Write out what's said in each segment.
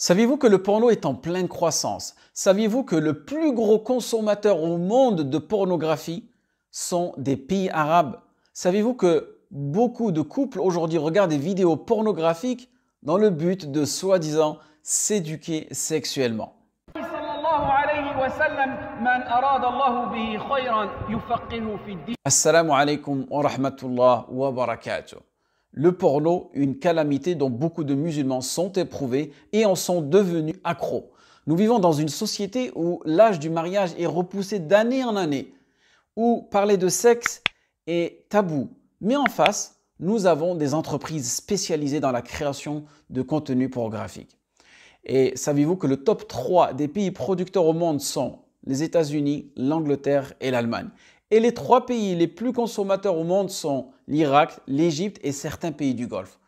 Saviez-vous que le porno est en pleine croissance Saviez-vous que le plus gros consommateur au monde de pornographie sont des pays arabes Saviez-vous que beaucoup de couples aujourd'hui regardent des vidéos pornographiques dans le but de soi-disant s'éduquer sexuellement Assalamu alaikum wa rahmatullah wa le porno, une calamité dont beaucoup de musulmans sont éprouvés et en sont devenus accros. Nous vivons dans une société où l'âge du mariage est repoussé d'année en année, où parler de sexe est tabou. Mais en face, nous avons des entreprises spécialisées dans la création de contenu pornographique. Et savez-vous que le top 3 des pays producteurs au monde sont les États-Unis, l'Angleterre et l'Allemagne. Et les trois pays les plus consommateurs au monde sont l'Irak, l'Égypte et certains pays du Golfe.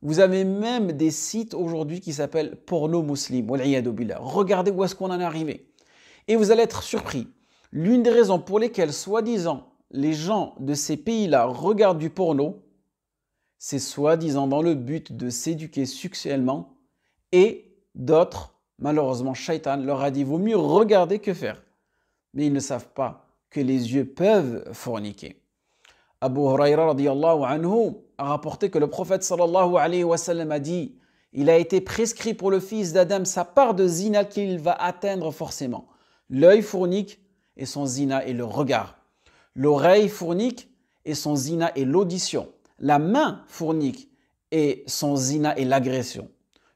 Vous avez même des sites aujourd'hui qui s'appellent porno muslim. Regardez où est-ce qu'on en est arrivé. Et vous allez être surpris. L'une des raisons pour lesquelles, soi-disant, les gens de ces pays-là regardent du porno, c'est soi-disant dans le but de s'éduquer sexuellement et d'autres, malheureusement, Shaitan leur a dit vaut mieux regarder que faire. Mais ils ne savent pas que les yeux peuvent forniquer. Abu Huraira a rapporté que le prophète sallallahu alayhi wa sallam a dit Il a été prescrit pour le fils d'Adam sa part de zina qu'il va atteindre forcément. L'œil fournique et son zina est le regard. L'oreille fournique et son zina est l'audition. La main fournique et son zina est l'agression.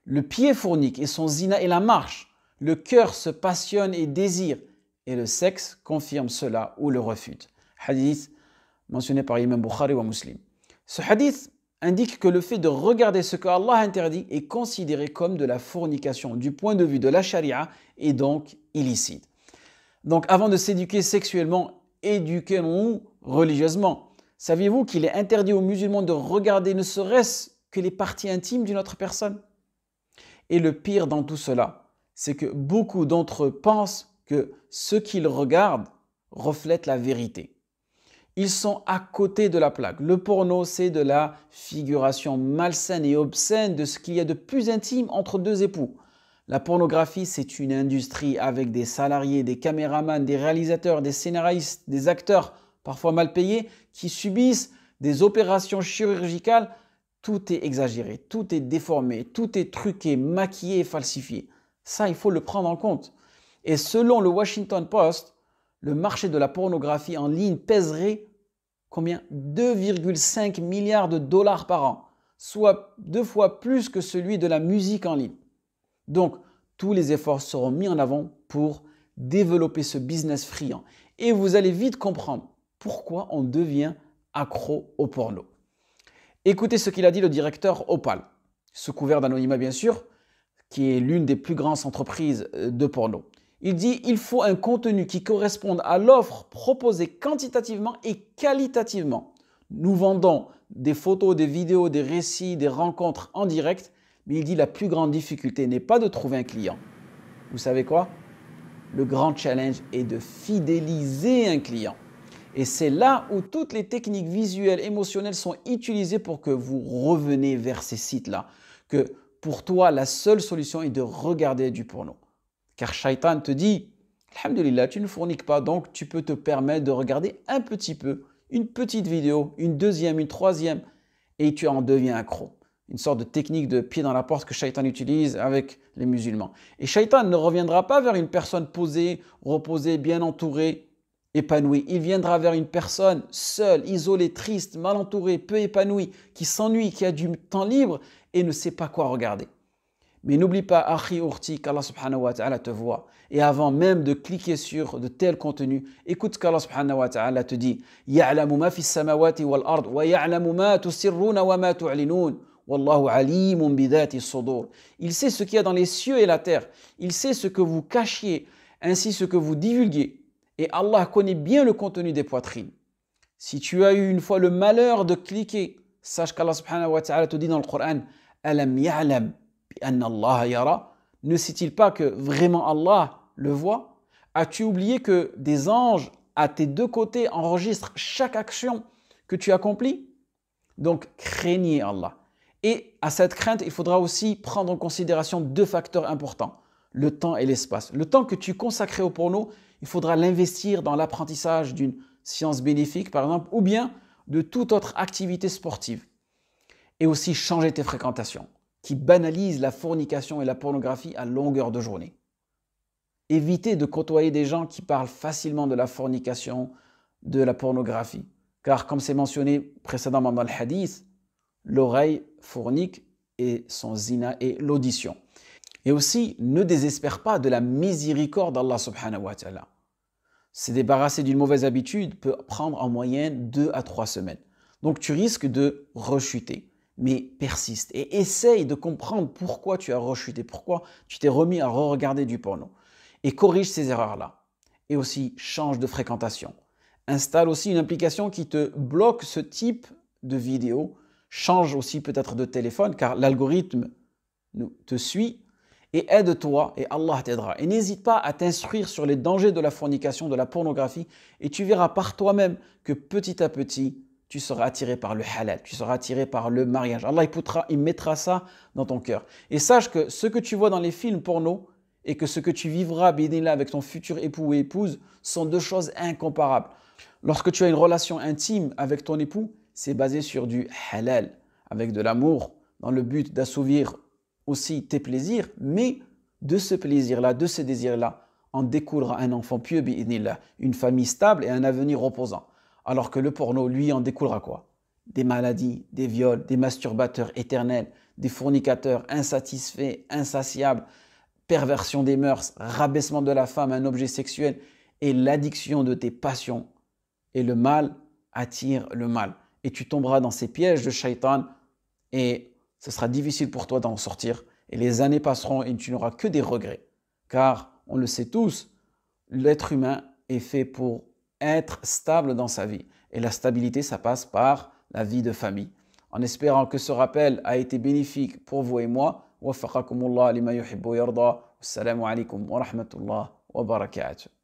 Le pied fournique et son zina est la marche. Le cœur se passionne et désire et le sexe confirme cela ou le refute. Hadith mentionné par Imam Bukhari ou Muslim. Ce hadith indique que le fait de regarder ce que Allah interdit est considéré comme de la fornication du point de vue de la charia et donc illicite. Donc avant de s'éduquer sexuellement, éduquons-nous religieusement. Saviez-vous qu'il est interdit aux musulmans de regarder ne serait-ce que les parties intimes d'une autre personne Et le pire dans tout cela, c'est que beaucoup d'entre eux pensent que ce qu'ils regardent reflète la vérité. Ils sont à côté de la plaque. Le porno, c'est de la figuration malsaine et obscène de ce qu'il y a de plus intime entre deux époux. La pornographie, c'est une industrie avec des salariés, des caméramans, des réalisateurs, des scénaristes, des acteurs, parfois mal payés, qui subissent des opérations chirurgicales. Tout est exagéré, tout est déformé, tout est truqué, maquillé et falsifié. Ça, il faut le prendre en compte. Et selon le Washington Post, le marché de la pornographie en ligne pèserait combien 2,5 milliards de dollars par an, soit deux fois plus que celui de la musique en ligne. Donc, tous les efforts seront mis en avant pour développer ce business friand. Et vous allez vite comprendre pourquoi on devient accro au porno. Écoutez ce qu'il a dit le directeur Opal, sous couvert d'anonymat bien sûr, qui est l'une des plus grandes entreprises euh, de porno. Il dit il faut un contenu qui corresponde à l'offre proposée quantitativement et qualitativement. Nous vendons des photos, des vidéos, des récits, des rencontres en direct, mais il dit la plus grande difficulté n'est pas de trouver un client. Vous savez quoi Le grand challenge est de fidéliser un client. Et c'est là où toutes les techniques visuelles, émotionnelles sont utilisées pour que vous reveniez vers ces sites-là. Que pour toi, la seule solution est de regarder du porno. Car Shaitan te dit, Alhamdulillah, tu ne fourniques pas, donc tu peux te permettre de regarder un petit peu, une petite vidéo, une deuxième, une troisième, et tu en deviens accro. Une sorte de technique de pied dans la porte que Shaitan utilise avec les musulmans. Et Shaitan ne reviendra pas vers une personne posée, reposée, bien entourée, épanouie. Il viendra vers une personne seule, isolée, triste, mal entourée, peu épanouie, qui s'ennuie, qui a du temps libre et ne sait pas quoi regarder. Mais n'oublie pas, Akhi Urti, qu'Allah subhanahu wa ta'ala te voit. Et avant même de cliquer sur de tels contenus, écoute ce qu'Allah subhanahu wa ta'ala te dit. Il sait ce qu'il y a dans les cieux et la terre. Il sait ce que vous cachiez, ainsi ce que vous divulguez. Et Allah connaît bien le contenu des poitrines. Si tu as eu une fois le malheur de cliquer, sache qu'Allah subhanahu wa ta'ala te dit dans le Coran, Alam ya'lam. Allah ne sait-il pas que vraiment Allah le voit As-tu oublié que des anges à tes deux côtés enregistrent chaque action que tu accomplis Donc craignez Allah. Et à cette crainte, il faudra aussi prendre en considération deux facteurs importants, le temps et l'espace. Le temps que tu consacrais au porno, il faudra l'investir dans l'apprentissage d'une science bénéfique, par exemple, ou bien de toute autre activité sportive. Et aussi changer tes fréquentations qui banalise la fornication et la pornographie à longueur de journée. Évitez de côtoyer des gens qui parlent facilement de la fornication, de la pornographie, car comme c'est mentionné précédemment dans le hadith, l'oreille fournique et son zina et l'audition. Et aussi, ne désespère pas de la miséricorde d'Allah subhanahu wa ta'ala. Se débarrasser d'une mauvaise habitude peut prendre en moyenne deux à trois semaines. Donc tu risques de rechuter mais persiste et essaye de comprendre pourquoi tu as rechuté, pourquoi tu t'es remis à re-regarder du porno. Et corrige ces erreurs-là. Et aussi, change de fréquentation. Installe aussi une application qui te bloque ce type de vidéo. Change aussi peut-être de téléphone, car l'algorithme te suit. Et aide-toi et Allah t'aidera. Et n'hésite pas à t'instruire sur les dangers de la fornication, de la pornographie. Et tu verras par toi-même que petit à petit, tu seras attiré par le halal, tu seras attiré par le mariage. Allah, il, il mettra ça dans ton cœur. Et sache que ce que tu vois dans les films porno et que ce que tu vivras, béni avec ton futur époux ou épouse, sont deux choses incomparables. Lorsque tu as une relation intime avec ton époux, c'est basé sur du halal, avec de l'amour, dans le but d'assouvir aussi tes plaisirs, mais de ce plaisir-là, de ce désir-là, en découlera un enfant pieux, une famille stable et un avenir reposant. Alors que le porno, lui, en découlera quoi Des maladies, des viols, des masturbateurs éternels, des fornicateurs insatisfaits, insatiables, perversion des mœurs, rabaissement de la femme un objet sexuel et l'addiction de tes passions. Et le mal attire le mal. Et tu tomberas dans ces pièges de shaitan et ce sera difficile pour toi d'en sortir. Et les années passeront et tu n'auras que des regrets. Car, on le sait tous, l'être humain est fait pour être stable dans sa vie. Et la stabilité, ça passe par la vie de famille. En espérant que ce rappel a été bénéfique pour vous et moi, Assalamu wa wa barakatuh.